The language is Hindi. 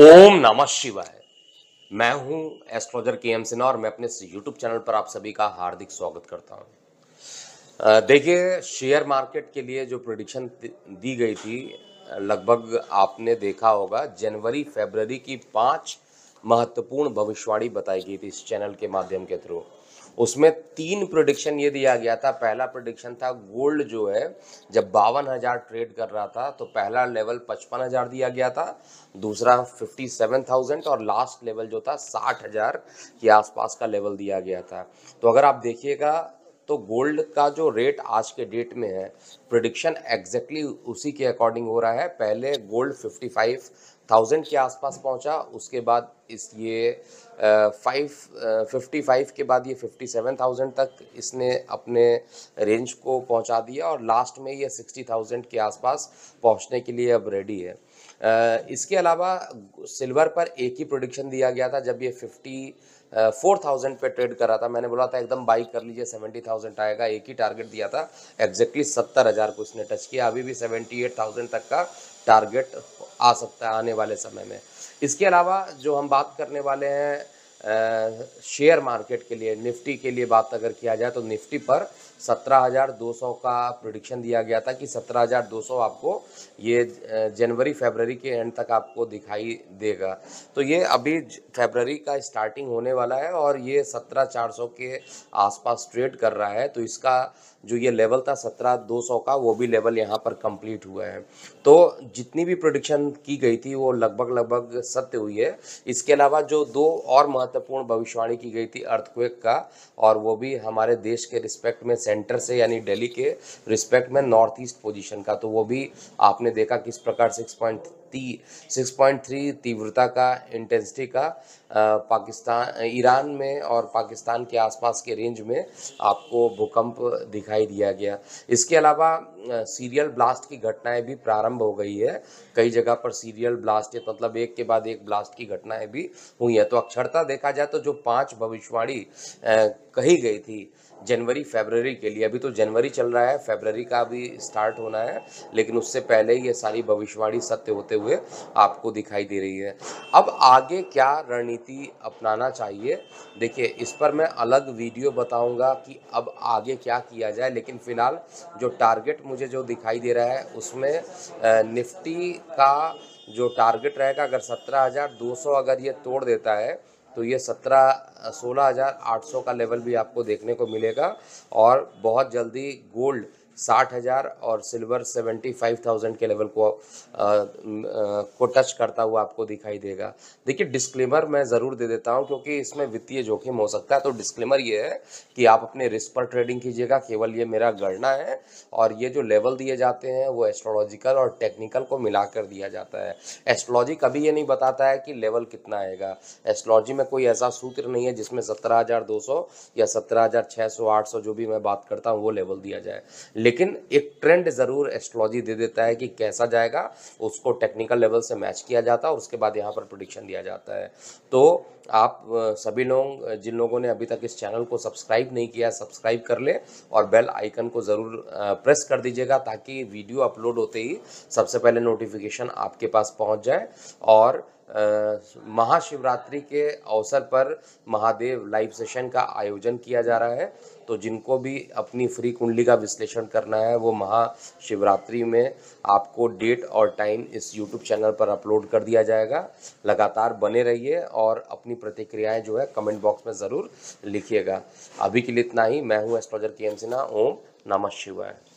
ओम नमः शिवाय मैं हूं एस्ट्रोलॉजर के एम सिन्हा और मैं अपने यूट्यूब चैनल पर आप सभी का हार्दिक स्वागत करता हूं देखिए शेयर मार्केट के लिए जो प्रोडिक्शन दी गई थी लगभग आपने देखा होगा जनवरी फरवरी की पांच महत्वपूर्ण भविष्यवाणी बताई गई थी इस चैनल के माध्यम के थ्रू उसमें तीन प्रोडिक्शन ये दिया गया था पहला प्रोडिक्शन था गोल्ड जो है जब बावन हज़ार ट्रेड कर रहा था तो पहला लेवल पचपन हज़ार दिया गया था दूसरा फिफ्टी सेवन थाउजेंड और लास्ट लेवल जो था साठ हज़ार के आसपास का लेवल दिया गया था तो अगर आप देखिएगा तो गोल्ड का जो रेट आज के डेट में है प्रोडिक्शन एग्जैक्टली उसी के अकॉर्डिंग हो रहा है पहले गोल्ड फिफ्टी थाउजेंड के आसपास पहुंचा उसके बाद इस ये फाइव फिफ्टी फाइव के बाद ये फिफ्टी सेवन थाउजेंड तक इसने अपने रेंज को पहुंचा दिया और लास्ट में ये सिक्सटी थाउजेंड के आसपास पहुंचने के लिए अब रेडी है इसके अलावा सिल्वर पर एक ही प्रोडिक्शन दिया गया था जब ये फिफ्टी फोर थाउजेंड पर ट्रेड कर रहा था मैंने बोला था एकदम बाई कर लीजिए सेवेंटी थाउजेंड आएगा एक ही टारगेट दिया था एग्जैक्टली सत्तर हज़ार को इसने टच किया अभी भी सेवेंटी एट थाउजेंड तक का टारगेट आ सकता है आने वाले समय में इसके अलावा जो हम बात करने वाले हैं शेयर मार्केट के लिए निफ्टी के लिए बात अगर किया जाए तो निफ्टी पर 17,200 का प्रोडिक्शन दिया गया था कि 17,200 आपको ये जनवरी फरवरी के एंड तक आपको दिखाई देगा तो ये अभी फरवरी का स्टार्टिंग होने वाला है और ये 17,400 के आसपास ट्रेड कर रहा है तो इसका जो ये लेवल था 17,200 का वो भी लेवल यहाँ पर कंप्लीट हुआ है तो जितनी भी प्रोडिक्शन की गई थी वो लगभग लगभग सत्य हुई है इसके अलावा जो दो और महत्व महत्वपूर्ण भविष्यवाणी की गई थी अर्थक्वेक का और वो भी हमारे देश के रिस्पेक्ट में सेंटर से यानी दिल्ली के रिस्पेक्ट में नॉर्थ ईस्ट पोजीशन का तो वो भी आपने देखा किस प्रकार six point six point three तीव्रता का इंटेंसिटी का पाकिस्तान ईरान में और पाकिस्तान के आसपास के रेंज में आपको भूकंप दिखाई दिया गया इसके अलावा सीरियल ब्लास्ट की घटनाएं भी प्रारंभ हो गई है कई जगह पर सीरियल ब्लास्ट है मतलब एक के बाद एक ब्लास्ट की घटनाएं भी हुई है तो अक्षरता देखा जाए तो जो पाँच भविष्यवाणी कही गई थी जनवरी फेबररी के लिए अभी तो जनवरी चल रहा है फेबररी का अभी स्टार्ट होना है लेकिन उससे पहले ही ये सारी भविष्यवाणी सत्य होते हुए आपको दिखाई दे रही है अब आगे क्या रणनीति अपनाना चाहिए देखिए इस पर मैं अलग वीडियो बताऊंगा कि अब आगे क्या किया जाए लेकिन फ़िलहाल जो टारगेट मुझे जो दिखाई दे रहा है उसमें निफ्टी का जो टारगेट रहेगा अगर सत्रह हज़ार दो सौ अगर ये तोड़ देता है तो ये सत्रह सोलह हज़ार आठ सौ का लेवल भी आपको देखने को मिलेगा और बहुत जल्दी गोल्ड साठ हज़ार और सिल्वर सेवेंटी फाइव थाउजेंड के लेवल को आ, आ, को टच करता हुआ आपको दिखाई देगा देखिए डिस्क्लेमर मैं ज़रूर दे देता हूँ क्योंकि इसमें वित्तीय जोखिम हो सकता है तो डिस्क्लेमर ये है कि आप अपने रिस्क पर ट्रेडिंग कीजिएगा केवल ये मेरा गणना है और ये जो लेवल दिए जाते हैं वो एस्ट्रोलॉजिकल और टेक्निकल को मिलाकर दिया जाता है एस्ट्रोलॉजी कभी ये नहीं बताता है कि लेवल कितना आएगा एस्ट्रोलॉजी में कोई ऐसा सूत्र नहीं है जिसमें सत्रह या सत्रह जो भी मैं बात करता हूँ वो लेवल दिया जाए लेकिन एक ट्रेंड ज़रूर एस्ट्रोलॉजी दे देता है कि कैसा जाएगा उसको टेक्निकल लेवल से मैच किया जाता है और उसके बाद यहाँ पर प्रोडिक्शन दिया जाता है तो आप सभी लोग जिन लोगों ने अभी तक इस चैनल को सब्सक्राइब नहीं किया सब्सक्राइब कर ले और बेल आइकन को ज़रूर प्रेस कर दीजिएगा ताकि वीडियो अपलोड होते ही सबसे पहले नोटिफिकेशन आपके पास पहुँच जाए और महाशिवरात्रि के अवसर पर महादेव लाइव सेशन का आयोजन किया जा रहा है तो जिनको भी अपनी फ्री कुंडली का विश्लेषण करना है वो महाशिवरात्रि में आपको डेट और टाइम इस यूट्यूब चैनल पर अपलोड कर दिया जाएगा लगातार बने रहिए और अपनी प्रतिक्रियाएं जो है कमेंट बॉक्स में ज़रूर लिखिएगा अभी के लिए इतना ही मैं हूँ एस्ट्रोलॉजर के एम सिन्हा ओम नमः शिवाय